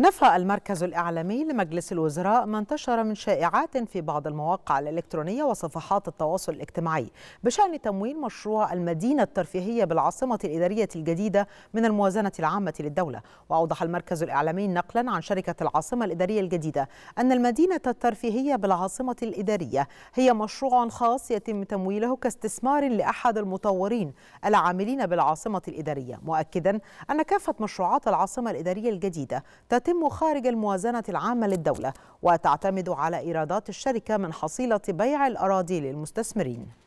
نفى المركز الإعلامي لمجلس الوزراء ما انتشر من شائعات في بعض المواقع الإلكترونية وصفحات التواصل الاجتماعي بشأن تمويل مشروع المدينة الترفيهية بالعاصمة الإدارية الجديدة من الموازنة العامة للدولة وأوضح المركز الإعلامي نقلا عن شركة العاصمة الإدارية الجديدة أن المدينة الترفيهية بالعاصمة الإدارية هي مشروع خاص يتم تمويله كاستثمار لأحد المطورين العاملين بالعاصمة الإدارية مؤكدا أن كافة مشروعات العاصمة الإدارية الجديدة تتم خارج الموازنة العامة للدولة وتعتمد على إيرادات الشركة من حصيلة بيع الأراضي للمستثمرين